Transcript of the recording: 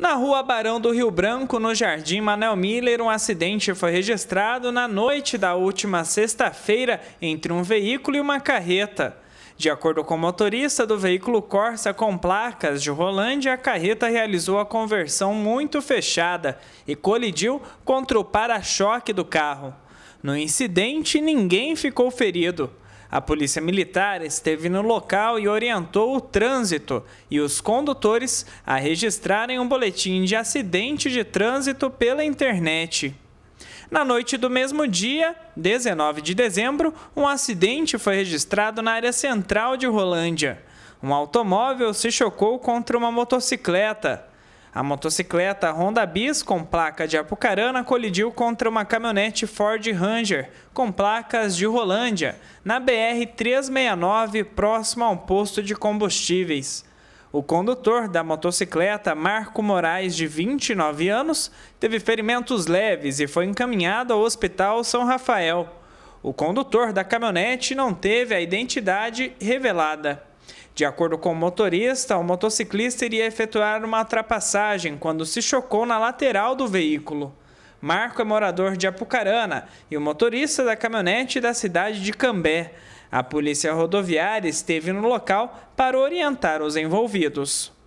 Na rua Barão do Rio Branco, no Jardim Manel Miller, um acidente foi registrado na noite da última sexta-feira entre um veículo e uma carreta. De acordo com o motorista do veículo Corsa com placas de Rolândia, a carreta realizou a conversão muito fechada e colidiu contra o para-choque do carro. No incidente, ninguém ficou ferido. A polícia militar esteve no local e orientou o trânsito e os condutores a registrarem um boletim de acidente de trânsito pela internet. Na noite do mesmo dia, 19 de dezembro, um acidente foi registrado na área central de Rolândia. Um automóvel se chocou contra uma motocicleta. A motocicleta Honda Bis com placa de Apucarana colidiu contra uma caminhonete Ford Ranger com placas de Rolândia na BR 369, próximo a um posto de combustíveis. O condutor da motocicleta, Marco Moraes, de 29 anos, teve ferimentos leves e foi encaminhado ao Hospital São Rafael. O condutor da caminhonete não teve a identidade revelada. De acordo com o motorista, o motociclista iria efetuar uma ultrapassagem quando se chocou na lateral do veículo. Marco é morador de Apucarana e o motorista da caminhonete da cidade de Cambé. A polícia rodoviária esteve no local para orientar os envolvidos.